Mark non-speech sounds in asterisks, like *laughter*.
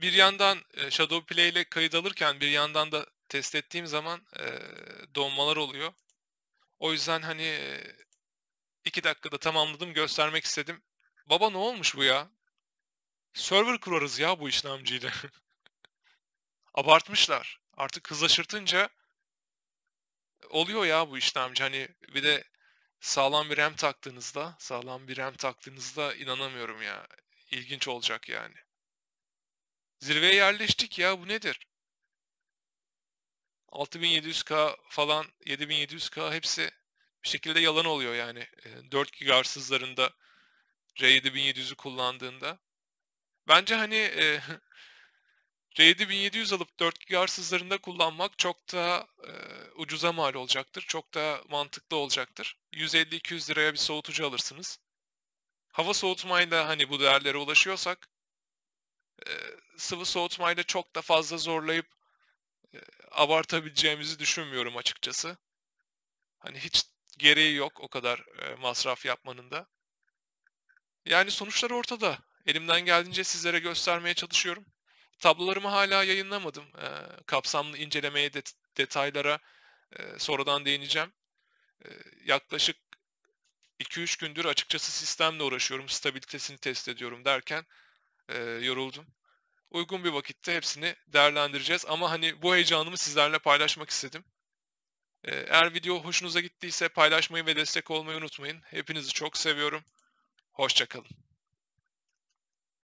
bir yandan e, Shadow Play ile kayıt alırken bir yandan da test ettiğim zaman e, donmalar oluyor. O yüzden hani e, iki dakikada tamamladım göstermek istedim. Baba ne olmuş bu ya? Server kurarız ya bu işin *laughs* Abartmışlar. Artık hızlaşırtınca oluyor ya bu işin Hani bir de sağlam bir RAM taktığınızda, sağlam bir RAM taktığınızda inanamıyorum ya. İlginç olacak yani. Zirveye yerleştik ya bu nedir? 6700K falan 7700K hepsi bir şekilde yalan oluyor yani. 4 GHz'larında R7700'ü kullandığında. Bence hani e, *laughs* R7700 alıp 4 GHz hızlarında kullanmak çok daha e, ucuza mal olacaktır. Çok daha mantıklı olacaktır. 150-200 liraya bir soğutucu alırsınız. Hava soğutmayla hani bu değerlere ulaşıyorsak e, sıvı soğutmayla çok da fazla zorlayıp abartabileceğimizi düşünmüyorum açıkçası. Hani hiç gereği yok o kadar masraf yapmanın da. Yani sonuçlar ortada. Elimden geldiğince sizlere göstermeye çalışıyorum. Tablolarımı hala yayınlamadım. kapsamlı incelemeye, detaylara sonradan değineceğim. yaklaşık 2-3 gündür açıkçası sistemle uğraşıyorum, stabilitesini test ediyorum derken e, yoruldum. Uygun bir vakitte hepsini değerlendireceğiz. Ama hani bu heyecanımı sizlerle paylaşmak istedim. E, eğer video hoşunuza gittiyse paylaşmayı ve destek olmayı unutmayın. Hepinizi çok seviyorum. Hoşçakalın.